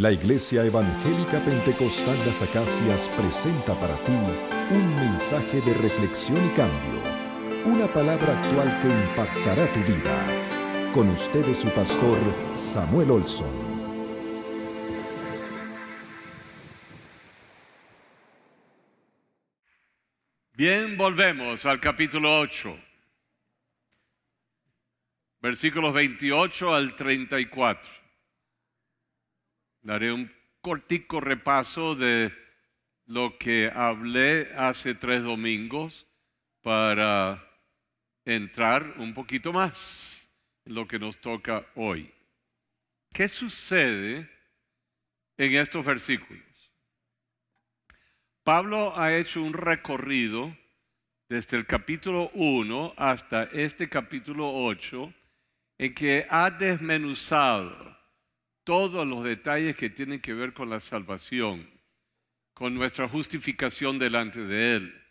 La Iglesia Evangélica Pentecostal Las Acacias presenta para ti un mensaje de reflexión y cambio, una palabra actual que impactará tu vida. Con ustedes su pastor Samuel Olson. Bien, volvemos al capítulo 8, versículos 28 al 34. Daré un cortico repaso de lo que hablé hace tres domingos para entrar un poquito más en lo que nos toca hoy. ¿Qué sucede en estos versículos? Pablo ha hecho un recorrido desde el capítulo 1 hasta este capítulo 8 en que ha desmenuzado todos los detalles que tienen que ver con la salvación, con nuestra justificación delante de Él,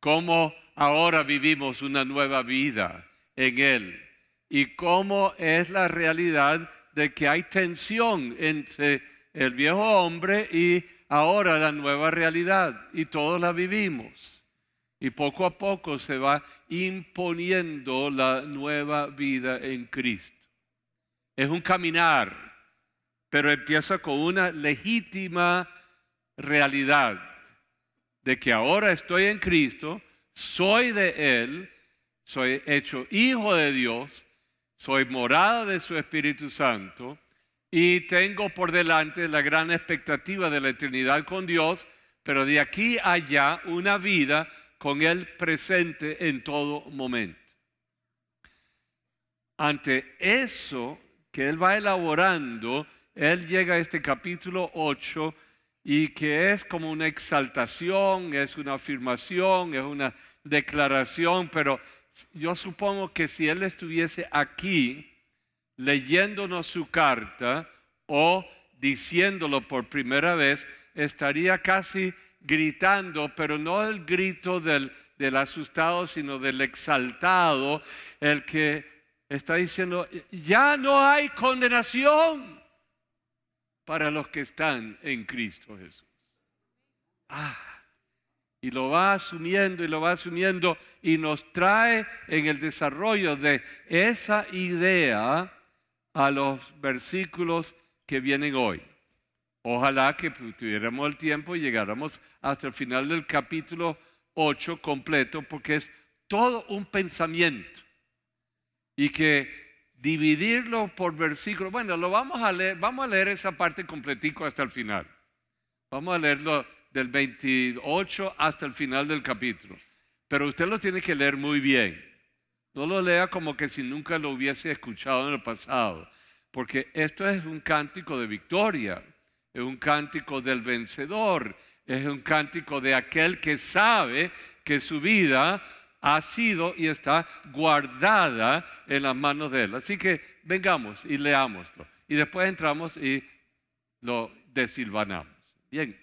cómo ahora vivimos una nueva vida en Él y cómo es la realidad de que hay tensión entre el viejo hombre y ahora la nueva realidad y todos la vivimos. Y poco a poco se va imponiendo la nueva vida en Cristo. Es un caminar pero empieza con una legítima realidad de que ahora estoy en Cristo, soy de Él, soy hecho hijo de Dios, soy morada de su Espíritu Santo y tengo por delante la gran expectativa de la eternidad con Dios, pero de aquí a allá una vida con Él presente en todo momento. Ante eso que Él va elaborando, él llega a este capítulo 8 y que es como una exaltación, es una afirmación, es una declaración, pero yo supongo que si Él estuviese aquí leyéndonos su carta o diciéndolo por primera vez, estaría casi gritando, pero no el grito del, del asustado, sino del exaltado, el que está diciendo, ya no hay condenación para los que están en Cristo Jesús. Ah, y lo va asumiendo y lo va asumiendo y nos trae en el desarrollo de esa idea a los versículos que vienen hoy. Ojalá que tuviéramos el tiempo y llegáramos hasta el final del capítulo 8 completo, porque es todo un pensamiento. Y que dividirlo por versículos, Bueno, lo vamos a leer, vamos a leer esa parte completico hasta el final. Vamos a leerlo del 28 hasta el final del capítulo. Pero usted lo tiene que leer muy bien. No lo lea como que si nunca lo hubiese escuchado en el pasado, porque esto es un cántico de victoria, es un cántico del vencedor, es un cántico de aquel que sabe que su vida ha sido y está guardada en las manos de Él. Así que vengamos y leámoslo. Y después entramos y lo desilvanamos. Bien,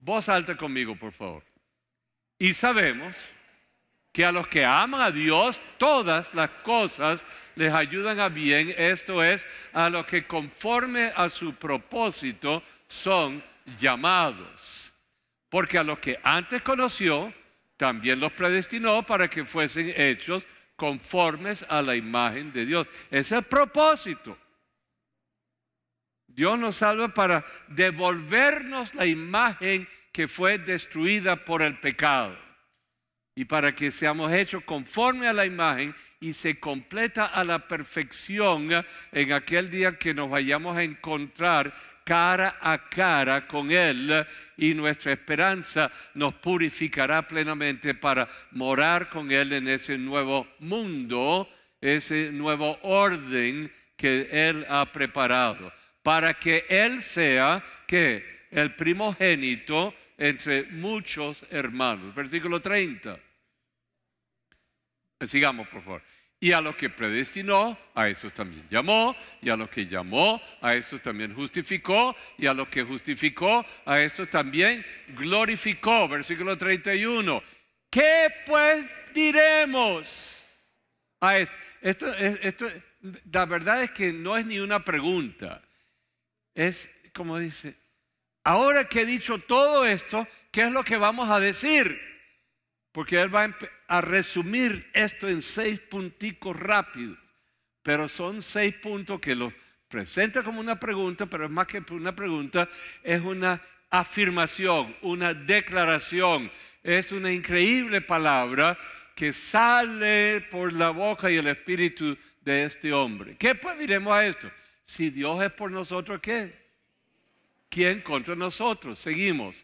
Voz alta conmigo, por favor. Y sabemos que a los que aman a Dios, todas las cosas les ayudan a bien, esto es, a los que conforme a su propósito son llamados. Porque a los que antes conoció, también los predestinó para que fuesen hechos conformes a la imagen de Dios. Ese es el propósito. Dios nos salva para devolvernos la imagen que fue destruida por el pecado y para que seamos hechos conforme a la imagen y se completa a la perfección en aquel día que nos vayamos a encontrar cara a cara con Él y nuestra esperanza nos purificará plenamente para morar con Él en ese nuevo mundo, ese nuevo orden que Él ha preparado, para que Él sea el primogénito entre muchos hermanos. Versículo 30. Sigamos, por favor. Y a lo que predestinó, a eso también llamó, y a lo que llamó, a eso también justificó, y a lo que justificó, a eso también glorificó. Versículo 31. ¿Qué pues diremos a esto? Esto, La verdad es que no es ni una pregunta. Es como dice, ahora que he dicho todo esto, ¿qué es lo que vamos a decir? Porque él va a empezar a resumir esto en seis punticos rápido, pero son seis puntos que lo presenta como una pregunta, pero es más que una pregunta, es una afirmación, una declaración. Es una increíble palabra que sale por la boca y el espíritu de este hombre. ¿Qué pues diremos a esto? Si Dios es por nosotros, ¿qué? ¿Quién contra nosotros? Seguimos.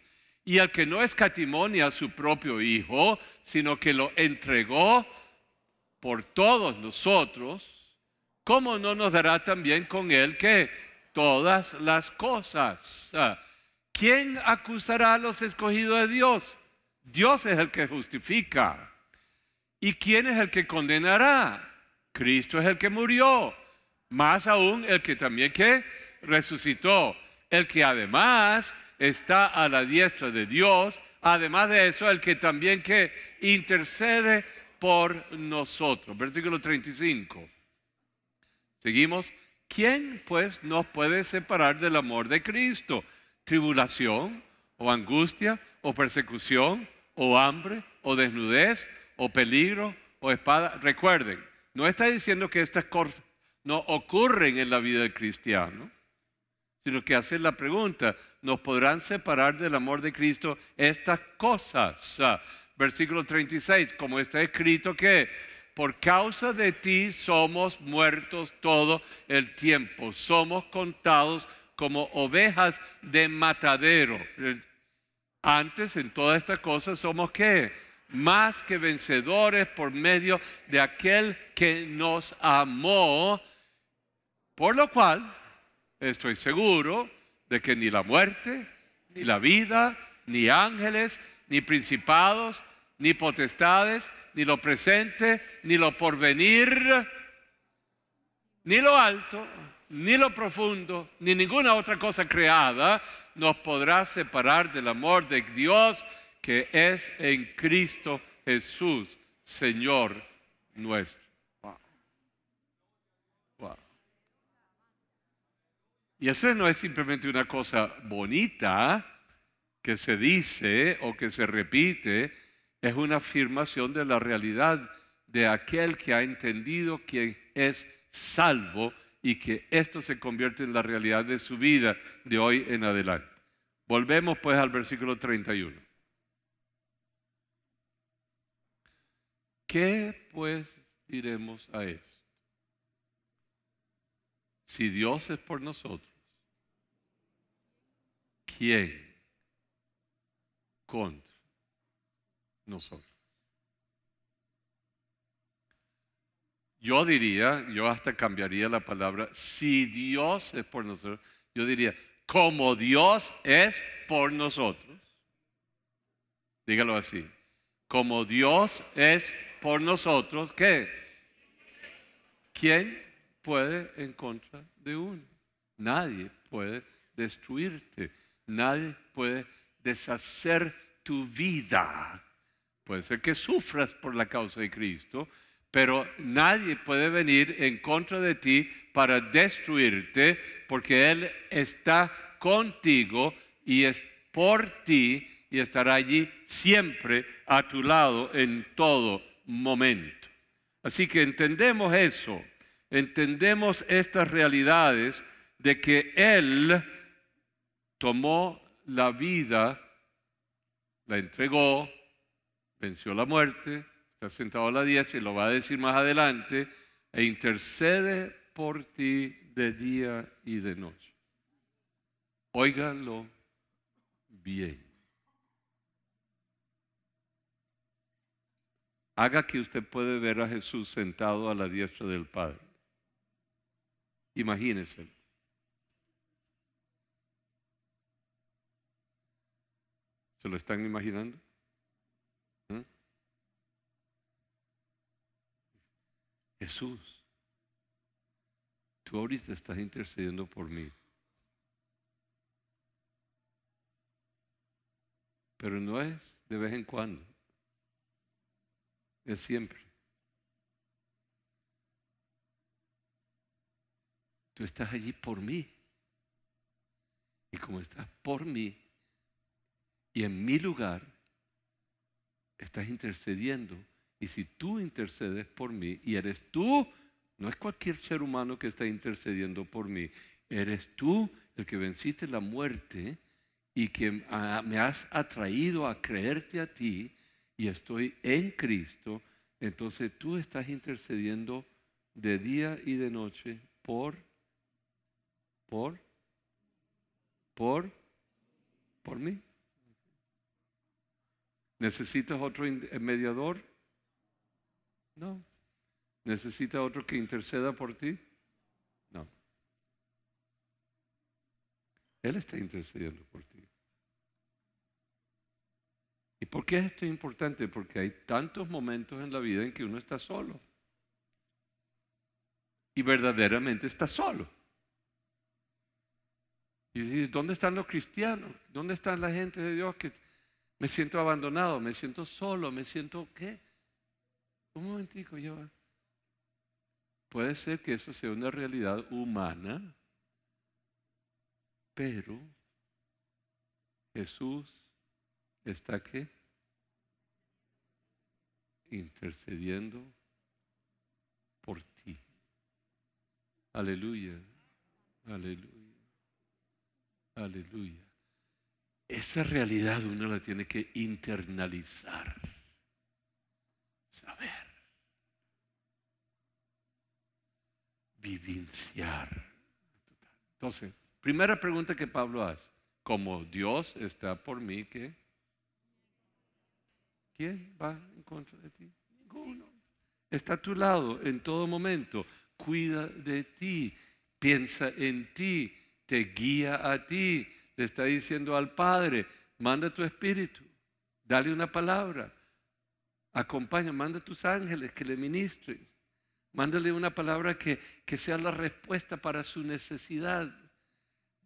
Y el que no escatimó a su propio Hijo, sino que lo entregó por todos nosotros, ¿cómo no nos dará también con él que todas las cosas? Ah, ¿Quién acusará a los escogidos de Dios? Dios es el que justifica. ¿Y quién es el que condenará? Cristo es el que murió, más aún el que también que resucitó el que además está a la diestra de Dios, además de eso, el que también que intercede por nosotros. Versículo 35. Seguimos. ¿Quién pues nos puede separar del amor de Cristo? ¿Tribulación o angustia o persecución o hambre o desnudez o peligro o espada? Recuerden, no está diciendo que estas cosas no ocurren en la vida del cristiano sino que hace la pregunta, ¿nos podrán separar del amor de Cristo estas cosas? Versículo 36, como está escrito que por causa de ti somos muertos todo el tiempo, somos contados como ovejas de matadero. Antes en toda esta cosa somos qué? Más que vencedores por medio de aquel que nos amó, por lo cual estoy seguro de que ni la muerte, ni la vida, ni ángeles, ni principados, ni potestades, ni lo presente, ni lo porvenir, ni lo alto, ni lo profundo, ni ninguna otra cosa creada nos podrá separar del amor de Dios que es en Cristo Jesús, Señor nuestro. Y eso no es simplemente una cosa bonita que se dice o que se repite, es una afirmación de la realidad de aquel que ha entendido que es salvo y que esto se convierte en la realidad de su vida de hoy en adelante. Volvemos pues al versículo 31. ¿Qué pues diremos a esto? Si Dios es por nosotros, quién contra nosotros. Yo diría, yo hasta cambiaría la palabra, si Dios es por nosotros, yo diría, como Dios es por nosotros. Dígalo así, como Dios es por nosotros, ¿qué? ¿Quién puede en contra de uno? Nadie puede destruirte. Nadie puede deshacer tu vida. Puede ser que sufras por la causa de Cristo, pero nadie puede venir en contra de ti para destruirte, porque Él está contigo y es por ti y estará allí siempre a tu lado en todo momento. Así que entendemos eso, entendemos estas realidades de que Él tomó la vida, la entregó, venció la muerte, está sentado a la diestra y lo va a decir más adelante, e intercede por ti de día y de noche. Óigalo bien. Haga que usted puede ver a Jesús sentado a la diestra del Padre. Imagínese. ¿Se lo están imaginando? ¿Eh? Jesús, tú ahorita estás intercediendo por mí. Pero no es de vez en cuando, es siempre. Tú estás allí por mí. Y como estás por mí, y en mi lugar estás intercediendo. Y si tú intercedes por mí, y eres tú, no es cualquier ser humano que está intercediendo por mí, eres tú el que venciste la muerte y que me has atraído a creerte a ti y estoy en Cristo, entonces tú estás intercediendo de día y de noche por, por, por, por mí. ¿Necesitas otro eh, mediador? No. ¿Necesitas otro que interceda por ti? No. Él está intercediendo por ti. ¿Y por qué esto es importante? Porque hay tantos momentos en la vida en que uno está solo. Y verdaderamente está solo. Y dices, ¿dónde están los cristianos? ¿Dónde están la gente de Dios que me siento abandonado, me siento solo, me siento qué. Un momentico, yo. Puede ser que eso sea una realidad humana, pero Jesús está qué? Intercediendo por ti. Aleluya, aleluya, aleluya. Esa realidad uno la tiene que internalizar, saber, vivenciar. Entonces, primera pregunta que Pablo hace, como Dios está por mí, ¿qué? ¿Quién va en contra de ti? Ninguno. Está a tu lado en todo momento, cuida de ti, piensa en ti, te guía a ti, le está diciendo al Padre, manda tu espíritu, dale una palabra, acompaña, manda tus ángeles que le ministren, mándale una palabra que, que sea la respuesta para su necesidad.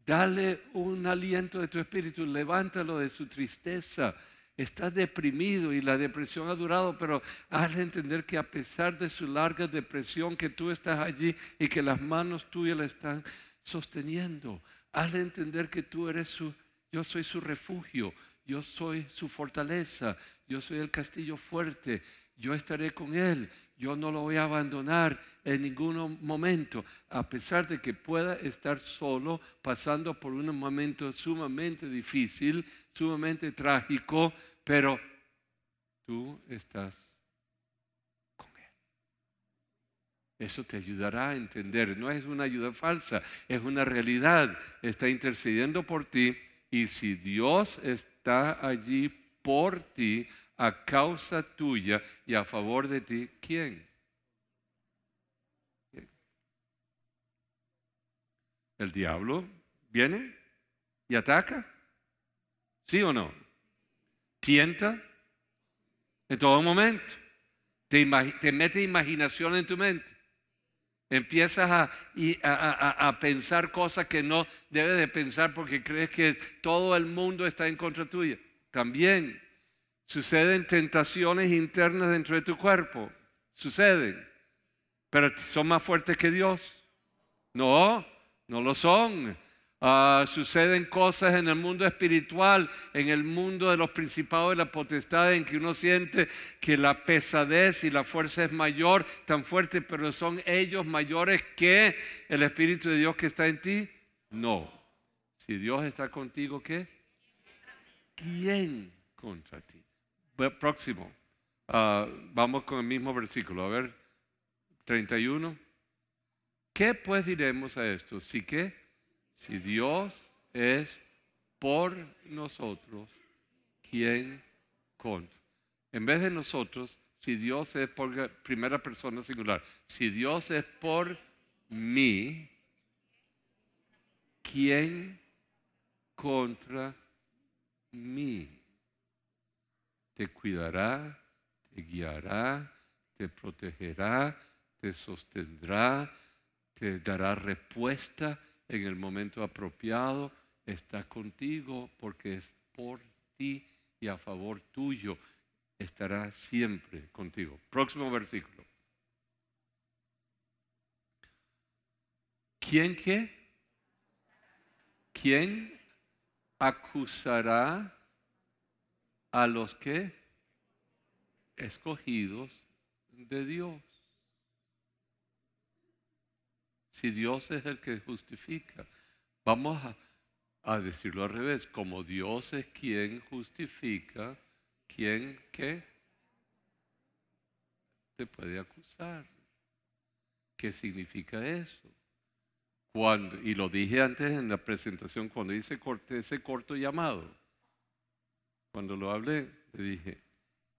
Dale un aliento de tu espíritu, levántalo de su tristeza. Estás deprimido y la depresión ha durado, pero hazle entender que a pesar de su larga depresión, que tú estás allí y que las manos tuyas la están sosteniendo. Hazle entender que tú eres su, yo soy su refugio, yo soy su fortaleza, yo soy el castillo fuerte, yo estaré con él, yo no lo voy a abandonar en ningún momento, a pesar de que pueda estar solo, pasando por un momento sumamente difícil, sumamente trágico, pero tú estás Eso te ayudará a entender. No es una ayuda falsa, es una realidad. Está intercediendo por ti y si Dios está allí por ti, a causa tuya y a favor de ti, ¿quién? ¿El diablo viene y ataca? ¿Sí o no? ¿Tienta? En todo momento. Te, mete imaginación en tu mente. Empiezas a, pensar cosas que no debes de pensar porque crees que todo el mundo está en contra tuya. También suceden tentaciones internas dentro de tu cuerpo. Suceden. Pero son más fuertes que Dios. No, no lo son. Ah, suceden cosas en el mundo espiritual, en el mundo de los principados De la potestad en que uno siente que la pesadez y la fuerza es mayor, tan fuerte, pero son ellos mayores que el Espíritu de Dios que está en ti. No. Si Dios está contigo, ¿qué? ¿Quién contra ti? Próximo. Ah, vamos con el mismo versículo. A ver, 31. ¿Qué pues diremos a esto? Si ¿Sí que si Dios es por nosotros, ¿quién contra? En vez de nosotros, si Dios es por primera persona singular, si Dios es por mí, ¿quién contra mí? Te cuidará, te guiará, te protegerá, te sostendrá, te dará respuesta en el momento apropiado, está contigo porque es por ti y a favor tuyo. Estará siempre contigo. Próximo versículo. ¿Quién qué? ¿Quién acusará a los que escogidos de Dios? Si Dios es el que justifica, vamos a, decirlo al revés, como Dios es quien justifica, ¿quién qué? Te puede acusar. ¿Qué significa eso? Cuando, y lo dije antes en la presentación, cuando hice corte, ese corto llamado, cuando lo hablé, le dije,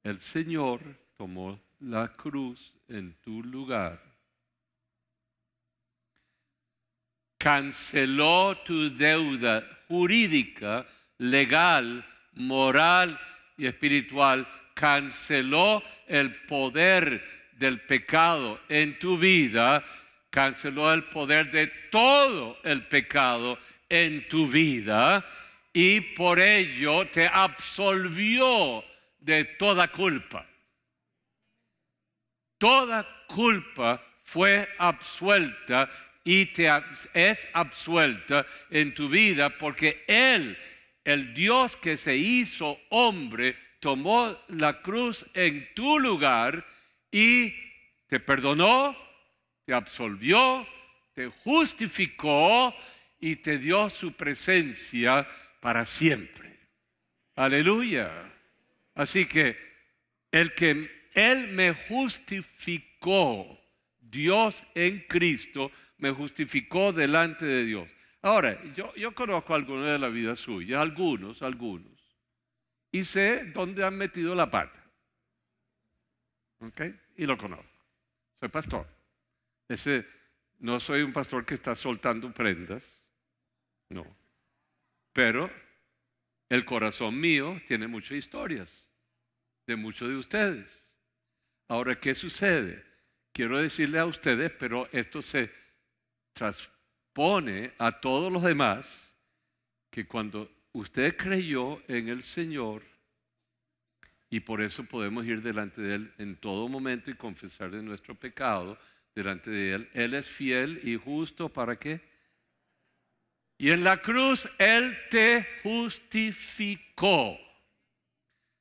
el Señor tomó la cruz en tu lugar canceló tu deuda jurídica, legal, moral y espiritual, canceló el poder del pecado en tu vida, canceló el poder de todo el pecado en tu vida y por ello te absolvió de toda culpa. Toda culpa fue absuelta y te es absuelta en tu vida porque Él, el Dios que se hizo hombre, tomó la cruz en tu lugar y te perdonó, te absolvió, te justificó y te dio su presencia para siempre. Aleluya. Así que el que Él me justificó, Dios en Cristo, me justificó delante de Dios. Ahora, yo, yo conozco algunos de la vida suya, algunos, algunos, y sé dónde han metido la pata. ¿Ok? Y lo conozco. Soy pastor. no soy un pastor que está soltando prendas, no. Pero el corazón mío tiene muchas historias de muchos de ustedes. Ahora, ¿qué sucede? Quiero decirle a ustedes, pero esto se transpone a todos los demás que cuando usted creyó en el Señor, y por eso podemos ir delante de Él en todo momento y confesar de nuestro pecado delante de Él. Él es fiel y justo para qué. Y en la cruz Él te justificó,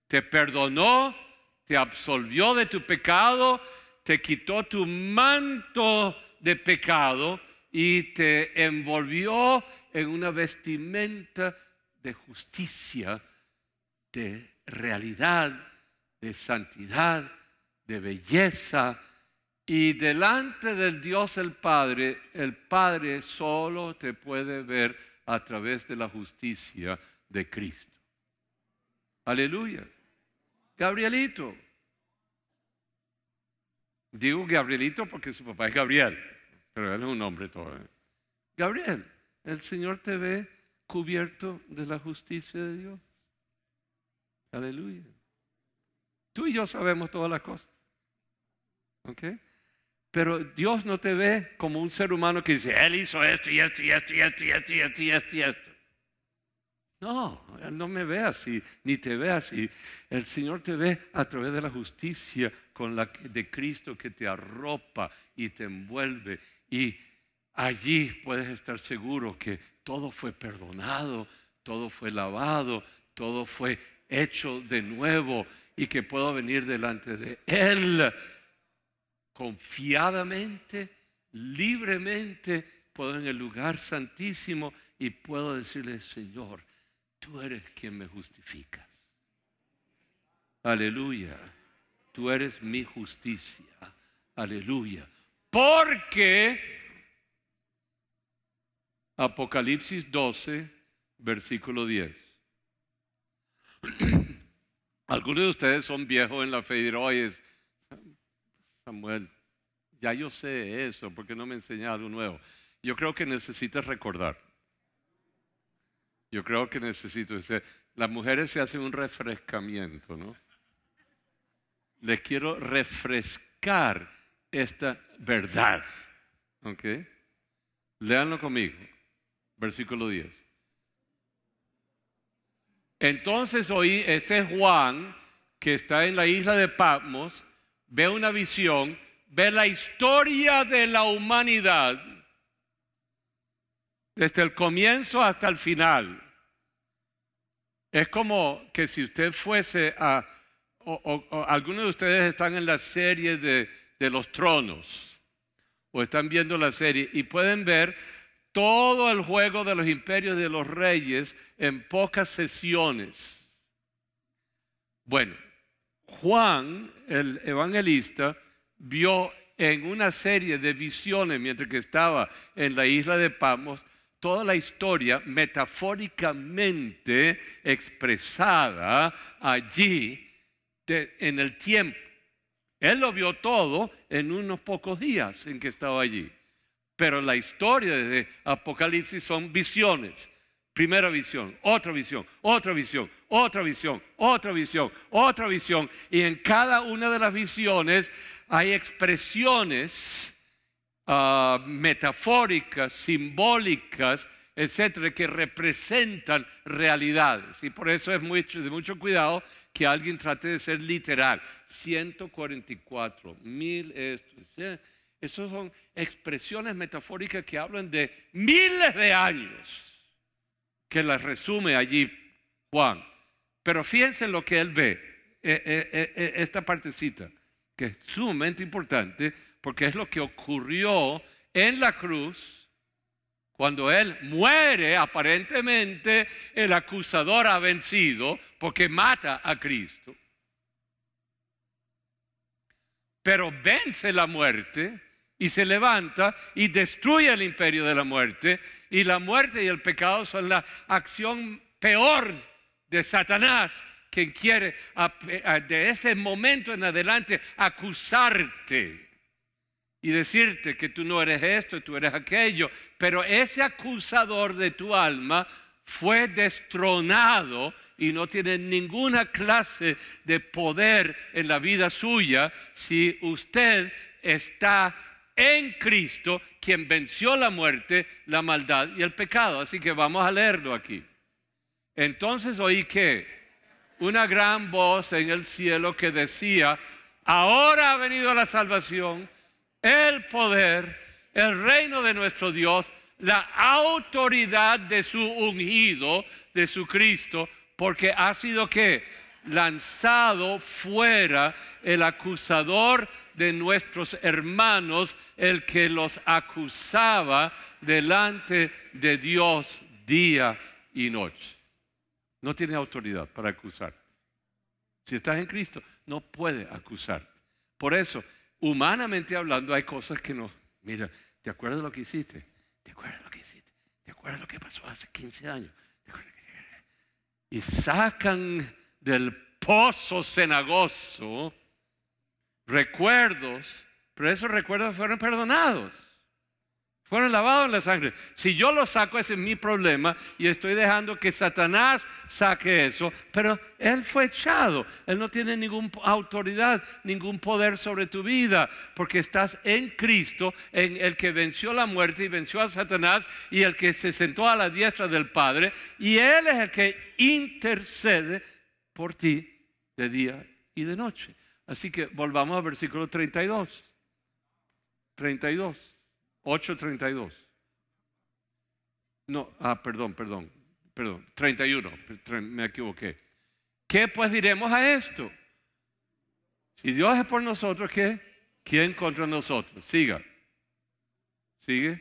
te perdonó, te absolvió de tu pecado, te quitó tu manto de pecado y te envolvió en una vestimenta de justicia, de realidad, de santidad, de belleza. Y delante del Dios el Padre, el Padre solo te puede ver a través de la justicia de Cristo. Aleluya. Gabrielito. Digo Gabrielito porque su papá es Gabriel pero él es un hombre todo eh. Gabriel, el Señor te ve cubierto de la justicia de Dios. Aleluya. Tú y yo sabemos todas las cosas. ¿Ok? Pero Dios no te ve como un ser humano que dice, Él hizo esto y esto y esto y esto y esto y esto y esto y esto. No, Él no me ve así, ni te ve así. El Señor te ve a través de la justicia con la de Cristo que te arropa y te envuelve y allí puedes estar seguro que todo fue perdonado, todo fue lavado, todo fue hecho de nuevo y que puedo venir delante de Él confiadamente, libremente, puedo en el lugar santísimo y puedo decirle, Señor, tú eres quien me justifica. Aleluya, tú eres mi justicia. Aleluya. Porque Apocalipsis 12, versículo 10. Algunos de ustedes son viejos en la fe y dirán, oye, Samuel, ya yo sé eso, ¿por qué no me enseñas algo nuevo? Yo creo que necesitas recordar. Yo creo que necesito. Las mujeres se hacen un refrescamiento, ¿no? Les quiero refrescar esta verdad. ¿Ok? Leanlo conmigo. Versículo 10. Entonces hoy este Juan, que está en la isla de Patmos, ve una visión, ve la historia de la humanidad, desde el comienzo hasta el final. Es como que si usted fuese a, o, algunos de ustedes están en la serie de de los tronos, o están viendo la serie, y pueden ver todo el juego de los imperios de los reyes en pocas sesiones. Bueno, Juan, el evangelista, vio en una serie de visiones mientras que estaba en la isla de Pamos toda la historia metafóricamente expresada allí en el tiempo. Él lo vio todo en unos pocos días en que estaba allí. Pero la historia de Apocalipsis son visiones. Primera visión, otra visión, otra visión, otra visión, otra visión, otra visión. Y en cada una de las visiones hay expresiones ah, metafóricas, simbólicas, etcétera, que representan realidades. Y por eso es de mucho cuidado que alguien trate de ser literal. 144 mil esto. Esas son expresiones metafóricas que hablan de miles de años, que las resume allí Juan. Pero fíjense lo que él ve, eh, eh, eh, esta partecita, que es sumamente importante porque es lo que ocurrió en la cruz cuando Él muere, aparentemente el acusador ha vencido porque mata a Cristo. Pero vence la muerte y se levanta y destruye el imperio de la muerte. Y la muerte y el pecado son la acción peor de Satanás, quien quiere de ese momento en adelante acusarte y decirte que tú no eres esto, tú eres aquello, pero ese acusador de tu alma fue destronado y no tiene ninguna clase de poder en la vida suya si usted está en Cristo, quien venció la muerte, la maldad y el pecado. Así que vamos a leerlo aquí. Entonces oí que una gran voz en el cielo que decía, ahora ha venido la salvación el poder, el reino de nuestro Dios, la autoridad de su ungido, de su Cristo, porque ha sido que lanzado fuera el acusador de nuestros hermanos, el que los acusaba delante de Dios día y noche. No tiene autoridad para acusarte. Si estás en Cristo, no puede acusarte. Por eso humanamente hablando, hay cosas que no. Mira, ¿te acuerdas lo que hiciste? ¿Te acuerdas lo que hiciste? ¿Te acuerdas lo que pasó hace 15 años? y sacan del pozo cenagoso recuerdos, pero esos recuerdos fueron perdonados. Fueron lavado en la sangre. Si yo lo saco, ese es mi problema y estoy dejando que Satanás saque eso. Pero Él fue echado. Él no tiene ninguna autoridad, ningún poder sobre tu vida, porque estás en Cristo, en el que venció la muerte y venció a Satanás y el que se sentó a la diestra del Padre. Y Él es el que intercede por ti de día y de noche. Así que volvamos al versículo 32. 32. 8.32. No, ah, perdón, perdón, perdón, 31, me equivoqué. ¿Qué pues diremos a esto? Si Dios es por nosotros, ¿qué? ¿Quién contra nosotros? Siga. Sigue.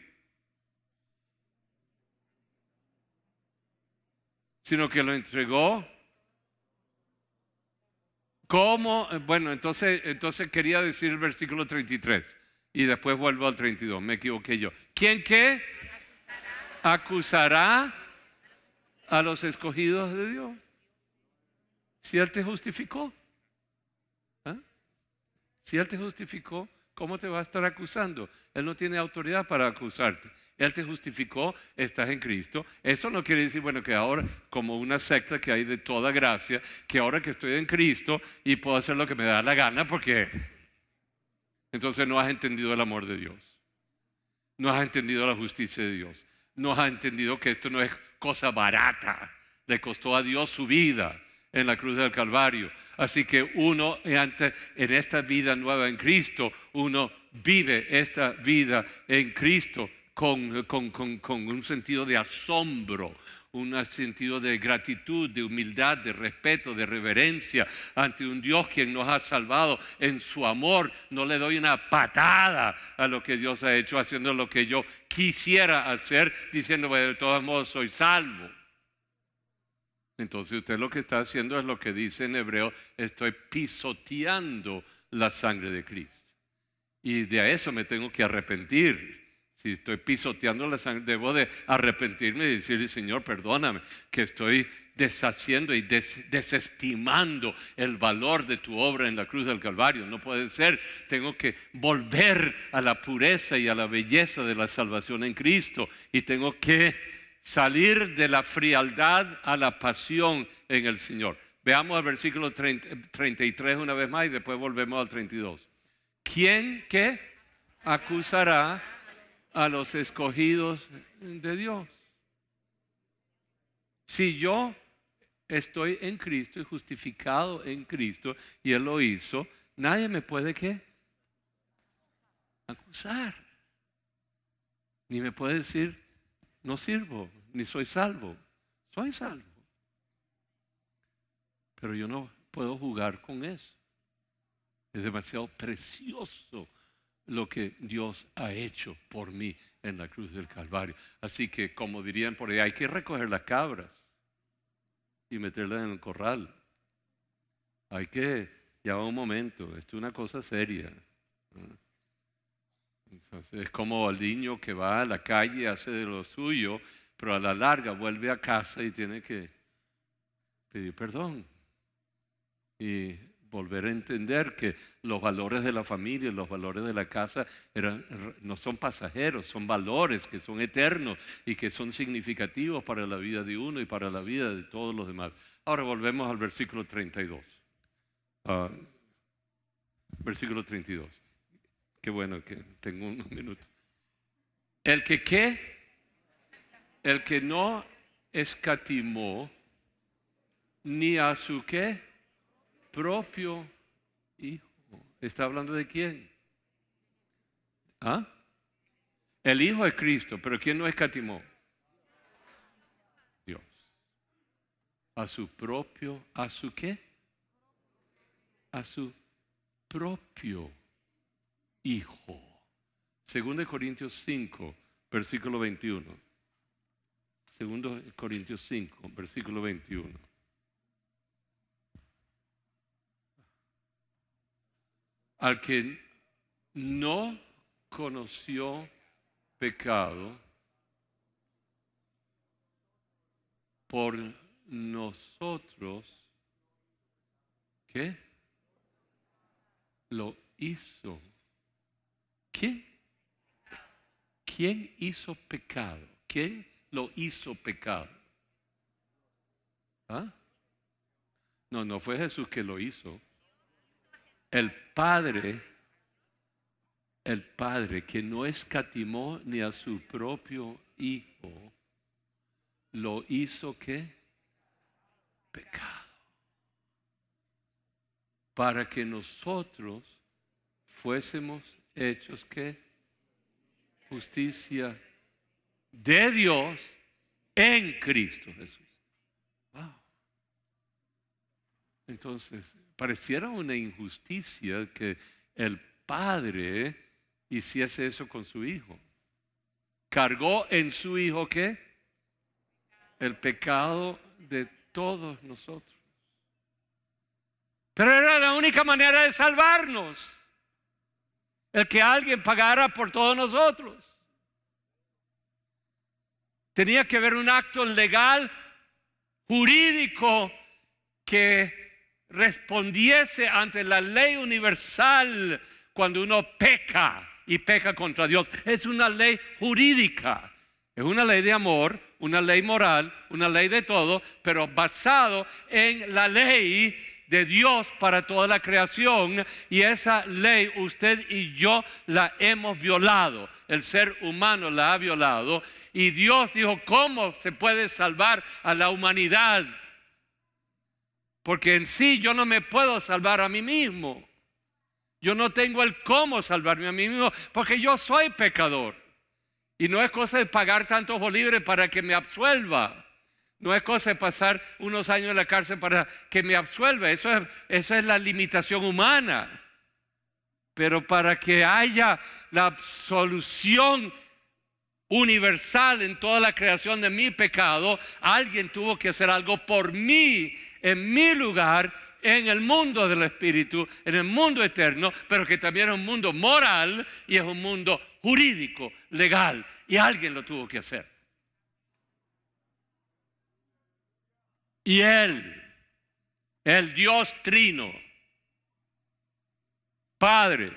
Sino que lo entregó. ¿Cómo? Eh, bueno, entonces, entonces quería decir el versículo 33. Y después vuelvo al 32, me equivoqué yo. ¿Quién qué? Acusará a los escogidos de Dios. Si Él te justificó, ¿Ah? si Él te justificó, ¿cómo te va a estar acusando? Él no tiene autoridad para acusarte. Él te justificó, estás en Cristo. Eso no quiere decir, bueno, que ahora, como una secta que hay de toda gracia, que ahora que estoy en Cristo y puedo hacer lo que me da la gana porque entonces no has entendido el amor de Dios. No has entendido la justicia de Dios. No has entendido que esto no es cosa barata. Le costó a Dios su vida en la cruz del Calvario. Así que uno eh, en esta vida nueva en Cristo, uno vive esta vida en Cristo con, con un sentido de asombro, un sentido de gratitud, de humildad, de respeto, de reverencia ante un Dios quien nos ha salvado en su amor. No le doy una patada a lo que Dios ha hecho haciendo lo que yo quisiera hacer, diciendo, bueno, de todos modos soy salvo. Entonces usted lo que está haciendo es lo que dice en hebreo, estoy pisoteando la sangre de Cristo. Y de eso me tengo que arrepentir. Si estoy pisoteando la sangre, debo de arrepentirme y decirle, Señor, perdóname, que estoy deshaciendo y desestimando el valor de tu obra en la cruz del Calvario. No puede ser. Tengo que volver a la pureza y a la belleza de la salvación en Cristo. Y tengo que salir de la frialdad a la pasión en el Señor. Veamos el versículo 33 una vez más y después volvemos al 32. ¿Quién que acusará a los escogidos de Dios. Si yo estoy en Cristo y justificado en Cristo, y Él lo hizo, nadie me puede qué? Acusar. Ni me puede decir, no sirvo, ni soy salvo. Soy salvo. Pero yo no puedo jugar con eso. Es demasiado precioso lo que Dios ha hecho por mí en la cruz del Calvario. Así que, como dirían por ahí, hay que recoger las cabras y meterlas en el corral. Hay que, ya un momento, esto es una cosa seria. Entonces, es como al niño que va a la calle, hace de lo suyo, pero a la larga vuelve a casa y tiene que pedir perdón. Y volver a entender que los valores de la familia, y los valores de la casa no son pasajeros, son valores que son eternos y que son significativos para la vida de uno y para la vida de todos los demás. Ahora volvemos al versículo 32. Ah, versículo 32. Qué bueno que tengo unos minutos. El que qué? El que no escatimó ni a su qué? propio hijo. ¿Está hablando de quién? ¿Ah? El hijo es Cristo, pero ¿quién no es escatimó? Dios. A su propio, ¿a su qué? A su propio hijo. Segundo de Corintios 5, versículo 21. Segundo Corintios 5, versículo 21. al que no conoció pecado, por nosotros, ¿qué? Lo hizo. ¿Quién? ¿Quién hizo pecado? ¿Quién lo hizo pecado? ¿Ah? No, no fue Jesús que lo hizo. El Padre, el Padre que no escatimó ni a su propio Hijo, lo hizo que pecado. Para que nosotros fuésemos hechos que justicia de Dios en Cristo Jesús. Wow. Entonces, pareciera una injusticia que el padre hiciese eso con su hijo. Cargó en su hijo qué? El pecado de todos nosotros. Pero era la única manera de salvarnos. El que alguien pagara por todos nosotros. Tenía que haber un acto legal, jurídico, que respondiese ante la ley universal cuando uno peca y peca contra Dios. Es una ley jurídica, es una ley de amor, una ley moral, una ley de todo, pero basado en la ley de Dios para toda la creación y esa ley usted y yo la hemos violado, el ser humano la ha violado y Dios dijo, ¿cómo se puede salvar a la humanidad porque en sí yo no me puedo salvar a mí mismo. Yo no tengo el cómo salvarme a mí mismo porque yo soy pecador. Y no es cosa de pagar tantos bolívares para que me absuelva. No es cosa de pasar unos años en la cárcel para que me absuelva. Eso es, eso es la limitación humana. Pero para que haya la absolución universal en toda la creación de mi pecado, alguien tuvo que hacer algo por mí en mi lugar en el mundo del Espíritu, en el mundo eterno, pero que también es un mundo moral y es un mundo jurídico, legal, y alguien lo tuvo que hacer. Y Él, el Dios trino, Padre,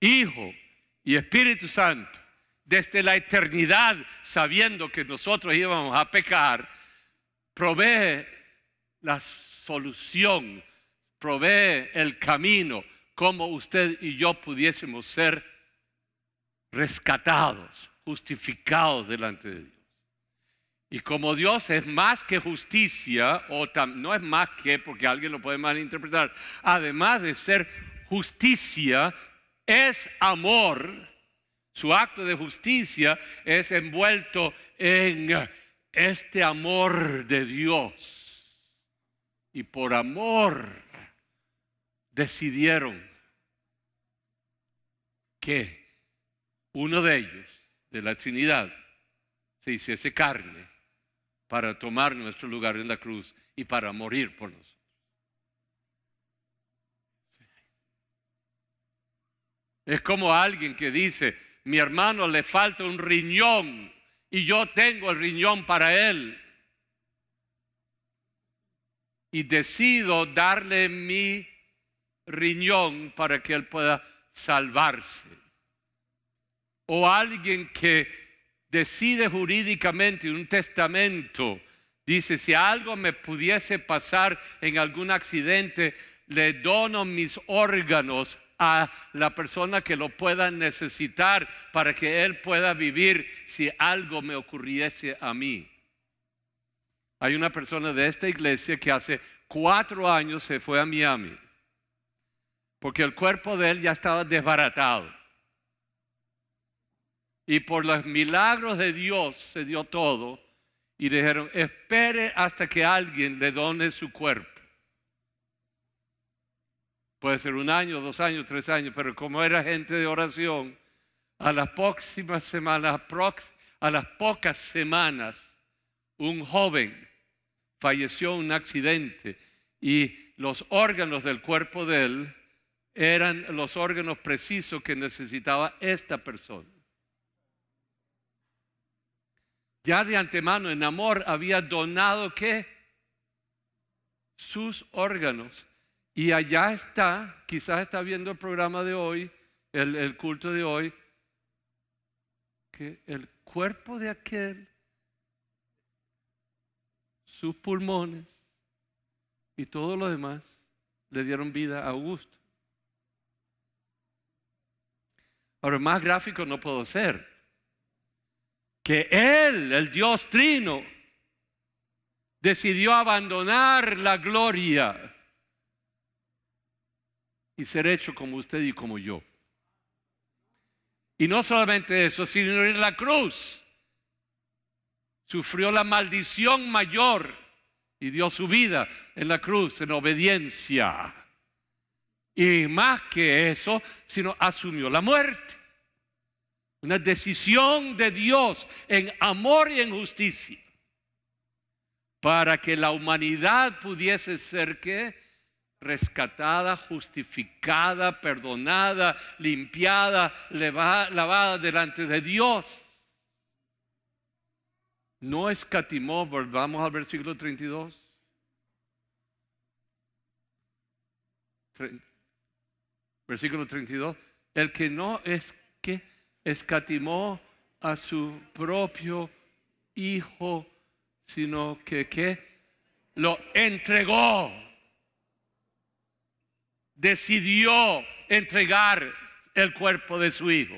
Hijo y Espíritu Santo, desde la eternidad, sabiendo que nosotros íbamos a pecar, provee la solución, provee el camino como usted y yo pudiésemos ser rescatados, justificados delante de Dios. Y como Dios es más que justicia, o no es más que, porque alguien lo puede malinterpretar, además de ser justicia, es amor, su acto de justicia es envuelto en este amor de Dios y por amor decidieron que uno de ellos, de la Trinidad, se hiciese carne para tomar nuestro lugar en la cruz y para morir por nosotros. Es como alguien que dice, mi hermano le falta un riñón y yo tengo el riñón para él y decido darle mi riñón para que él pueda salvarse. O alguien que decide jurídicamente un testamento, dice, si algo me pudiese pasar en algún accidente, le dono mis órganos a la persona que lo pueda necesitar para que él pueda vivir si algo me ocurriese a mí. Hay una persona de esta iglesia que hace cuatro años se fue a Miami porque el cuerpo de él ya estaba desbaratado. Y por los milagros de Dios se dio todo y dijeron, espere hasta que alguien le done su cuerpo. Puede ser un año, dos años, tres años, pero como era gente de oración, a las próximas semanas, a las pocas semanas, un joven falleció un accidente y los órganos del cuerpo de él eran los órganos precisos que necesitaba esta persona. Ya de antemano en amor había donado qué? Sus órganos. Y allá está, quizás está viendo el programa de hoy, el culto de hoy, que el cuerpo de aquel sus pulmones y todo lo demás le dieron vida a Augusto. Ahora, más gráfico no puedo ser. Que Él, el Dios Trino, decidió abandonar la gloria y ser hecho como usted y como yo. Y no solamente eso, sino a la cruz sufrió la maldición mayor y dio su vida en la cruz en obediencia. Y más que eso, sino asumió la muerte. Una decisión de Dios en amor y en justicia para que la humanidad pudiese ser que rescatada, justificada, perdonada, limpiada, lavada delante de Dios. No escatimó, volvamos al versículo 32. Versículo 32. El que no es que escatimó a su propio hijo, sino que, que lo entregó. Decidió entregar el cuerpo de su hijo.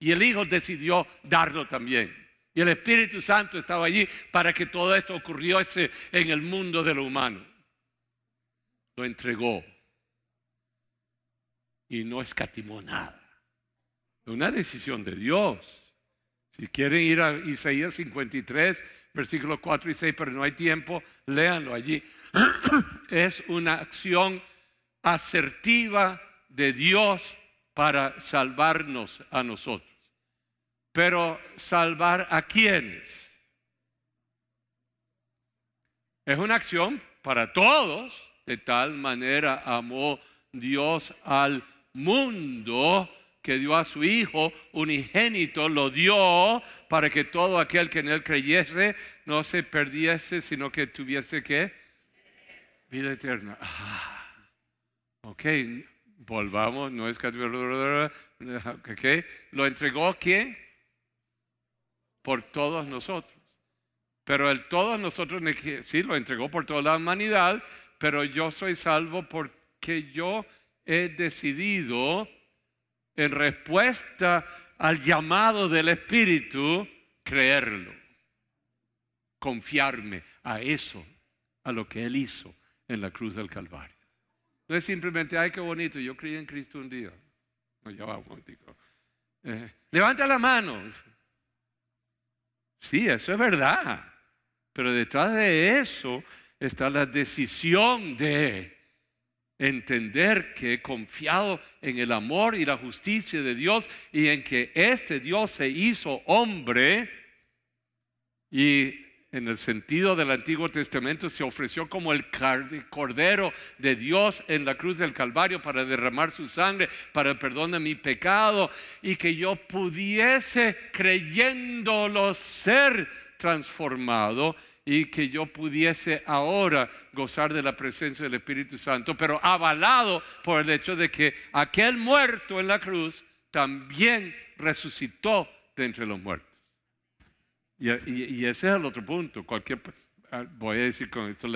Y el hijo decidió darlo también. Y el Espíritu Santo estaba allí para que todo esto ocurriese en el mundo de lo humano. Lo entregó y no escatimó nada. Una decisión de Dios. Si quieren ir a Isaías 53, versículos 4 y 6, pero no hay tiempo, léanlo allí. es una acción asertiva de Dios para salvarnos a nosotros. Pero salvar a quienes Es una acción para todos. De tal manera amó Dios al mundo que dio a su Hijo unigénito, lo dio para que todo aquel que en él creyese no se perdiese, sino que tuviese que vida eterna. Ah, ok, volvamos, no es que lo entregó quién? por todos nosotros. Pero el todos nosotros, sí, lo entregó por toda la humanidad, pero yo soy salvo porque yo he decidido, en respuesta al llamado del Espíritu, creerlo, confiarme a eso, a lo que Él hizo en la cruz del Calvario. No es simplemente, ay, qué bonito, yo creí en Cristo un día. No, ya eh, levanta la mano. Sí, eso es verdad. Pero detrás de eso está la decisión de entender que he confiado en el amor y la justicia de Dios y en que este Dios se hizo hombre y en el sentido del Antiguo Testamento, se ofreció como el Cordero de Dios en la cruz del Calvario para derramar su sangre, para el perdón de mi pecado, y que yo pudiese, creyéndolo, ser transformado y que yo pudiese ahora gozar de la presencia del Espíritu Santo, pero avalado por el hecho de que aquel muerto en la cruz también resucitó de entre los muertos. Y, ese es el otro punto. Cualquier, ah, voy a decir con esto,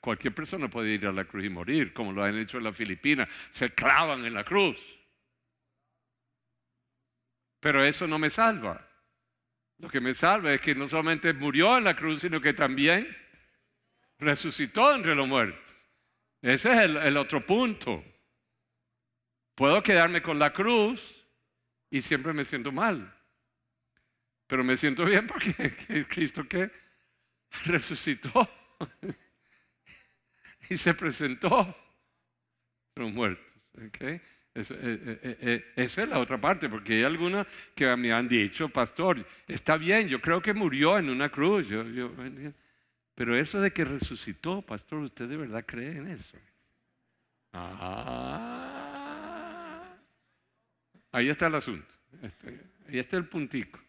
cualquier persona puede ir a la cruz y morir, como lo han hecho en la Filipinas. Se clavan en la cruz. Pero eso no me salva. Lo que me salva es que no solamente murió en la cruz, sino que también resucitó entre los muertos. Ese es el otro punto. Puedo quedarme con la cruz y siempre me siento mal pero me siento bien porque Cristo que resucitó y se presentó los muertos. Eh, eh, eh, esa es la otra parte, porque hay algunos que me han dicho, pastor, está bien, yo creo que murió en una cruz, pero eso de que resucitó, pastor, ¿usted de verdad cree en eso? Ah. ahí está el asunto, este, ahí está el puntico.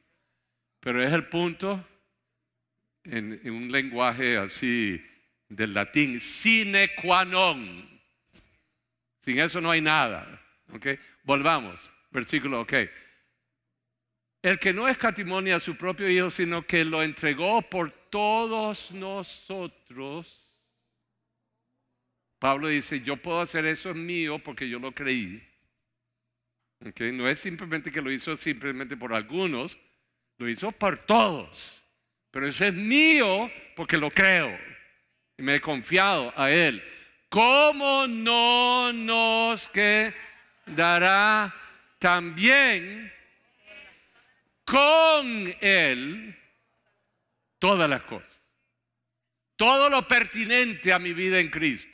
Pero es el punto en, un lenguaje así del latín, sine qua non. Sin eso no hay nada. Volvamos, versículo, ok. El que no es catimonia a su propio Hijo, sino que lo entregó por todos nosotros. Pablo dice, yo puedo hacer eso es mío porque yo lo creí. ¿Okay? No es simplemente que lo hizo simplemente por algunos, lo hizo por todos. Pero ese es mío porque lo creo. Y me he confiado a Él. ¿Cómo no nos quedará también con Él todas las cosas? Todo lo pertinente a mi vida en Cristo.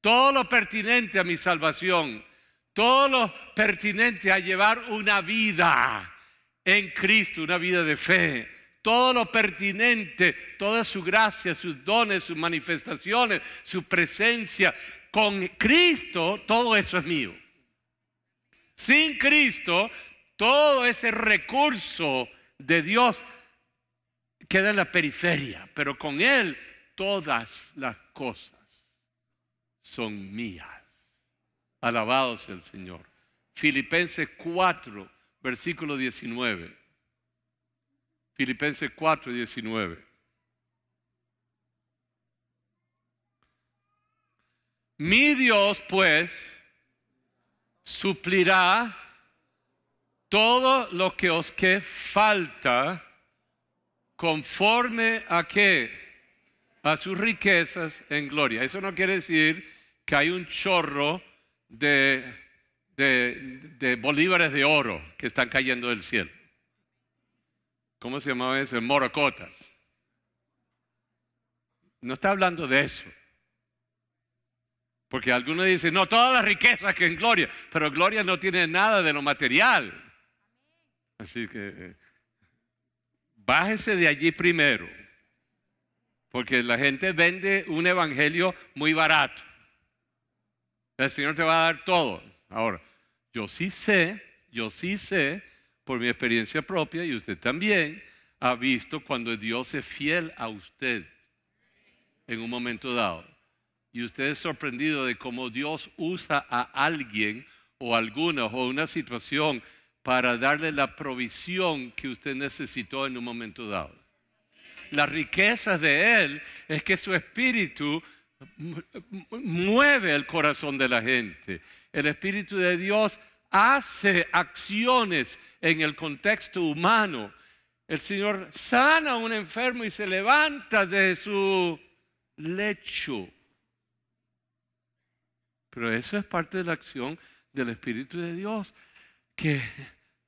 Todo lo pertinente a mi salvación. Todo lo pertinente a llevar una vida en Cristo, una vida de fe. Todo lo pertinente, toda su gracia, sus dones, sus manifestaciones, su presencia. Con Cristo todo eso es mío. Sin Cristo todo ese recurso de Dios queda en la periferia, pero con Él todas las cosas son mías. Alabado sea el Señor. Filipenses 4, versículo 19. Filipenses 4, 19. Mi Dios, pues, suplirá todo lo que os que falta conforme a que A sus riquezas en gloria. Eso no quiere decir que hay un chorro de de, bolívares de oro que están cayendo del cielo. ¿Cómo se llamaba ese Morocotas. No está hablando de eso. Porque algunos dicen, no, todas las riquezas que en gloria, pero gloria no tiene nada de lo material. Así que eh, bájese de allí primero, porque la gente vende un evangelio muy barato. El Señor te va a dar todo. Ahora, yo sí sé, yo sí sé, por mi experiencia propia y usted también, ha visto cuando Dios es fiel a usted en un momento dado. Y usted es sorprendido de cómo Dios usa a alguien o alguna o una situación para darle la provisión que usted necesitó en un momento dado. La riqueza de Él es que su espíritu mueve el corazón de la gente el Espíritu de Dios hace acciones en el contexto humano. El Señor sana a un enfermo y se levanta de su lecho. Pero eso es parte de la acción del Espíritu de Dios, que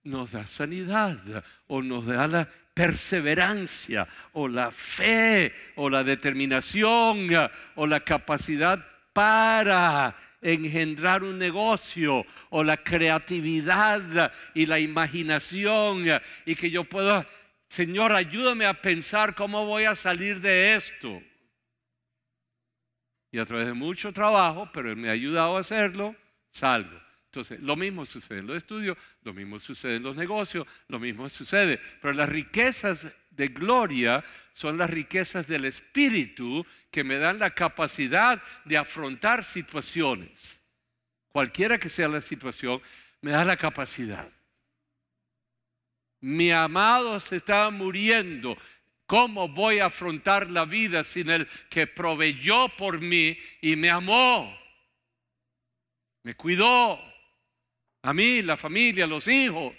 nos da sanidad o nos da la perseverancia o la fe o la determinación o la capacidad para engendrar un negocio o la creatividad y la imaginación y que yo pueda, Señor, ayúdame a pensar cómo voy a salir de esto. Y a través de mucho trabajo, pero Él me ha ayudado a hacerlo, salgo. Entonces, lo mismo sucede en los estudios, lo mismo sucede en los negocios, lo mismo sucede. Pero las riquezas de gloria son las riquezas del Espíritu que me dan la capacidad de afrontar situaciones. Cualquiera que sea la situación, me da la capacidad. Mi amado se está muriendo. ¿Cómo voy a afrontar la vida sin el que proveyó por mí y me amó? Me cuidó. A mí, la familia, los hijos.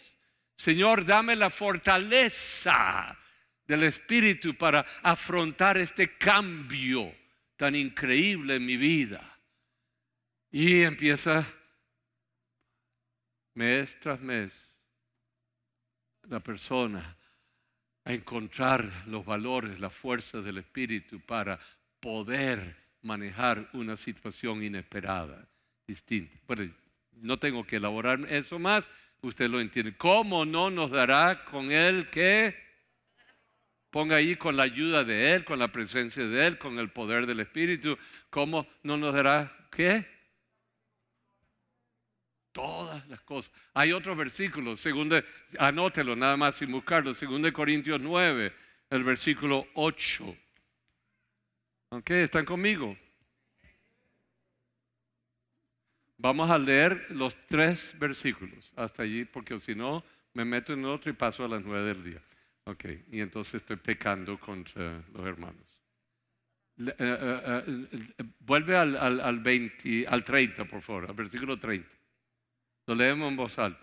Señor, dame la fortaleza del Espíritu para afrontar este cambio tan increíble en mi vida. Y empieza mes tras mes la persona a encontrar los valores, la fuerza del Espíritu para poder manejar una situación inesperada, distinta. Bueno, no tengo que elaborar eso más, usted lo entiende. ¿Cómo no nos dará con él que Ponga ahí con la ayuda de Él, con la presencia de Él, con el poder del Espíritu, cómo no nos dará qué? Todas las cosas. Hay otros versículos, según anótelo nada más sin buscarlo, de Corintios 9, el versículo 8. ¿Ok? ¿Están conmigo? Vamos a leer los tres versículos hasta allí, porque si no, me meto en otro y paso a las nueve del día. Ok, y entonces estoy pecando contra los hermanos. Eh, eh, eh, vuelve al, al, 30, por favor, al versículo 30. Lo leemos en voz alta.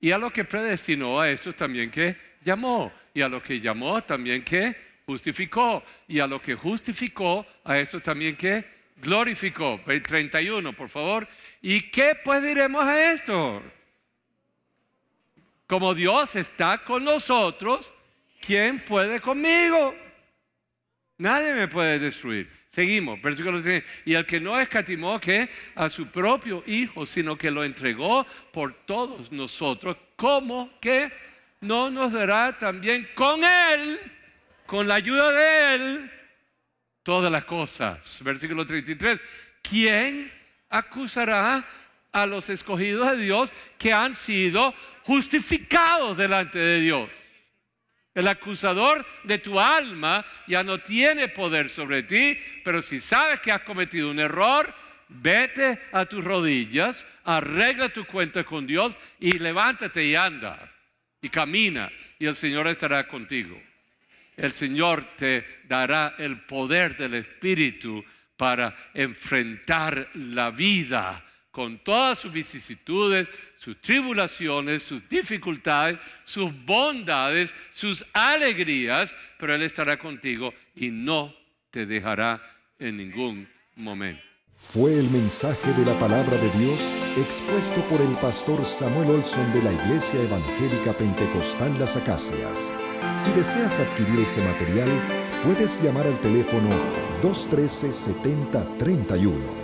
Y a lo que predestinó, a estos también que llamó. Y a lo que llamó, también que justificó. Y a lo que justificó, a estos también que glorificó. El 31, por favor. ¿Y qué pues diremos a esto? Como Dios está con nosotros, ¿quién puede conmigo? Nadie me puede destruir. Seguimos, versículo 3. Y el que no escatimó que a su propio Hijo, sino que lo entregó por todos nosotros, ¿cómo que no nos dará también con Él, con la ayuda de Él, todas las cosas? Versículo 33. ¿Quién acusará a los escogidos de Dios que han sido justificado delante de Dios. El acusador de tu alma ya no tiene poder sobre ti, pero si sabes que has cometido un error, vete a tus rodillas, arregla tu cuenta con Dios y levántate y anda y camina y el Señor estará contigo. El Señor te dará el poder del Espíritu para enfrentar la vida con todas sus vicisitudes, sus tribulaciones, sus dificultades, sus bondades, sus alegrías, pero Él estará contigo y no te dejará en ningún momento. Fue el mensaje de la palabra de Dios expuesto por el pastor Samuel Olson de la Iglesia Evangélica Pentecostal Las Acacias. Si deseas adquirir este material, puedes llamar al teléfono 213 7031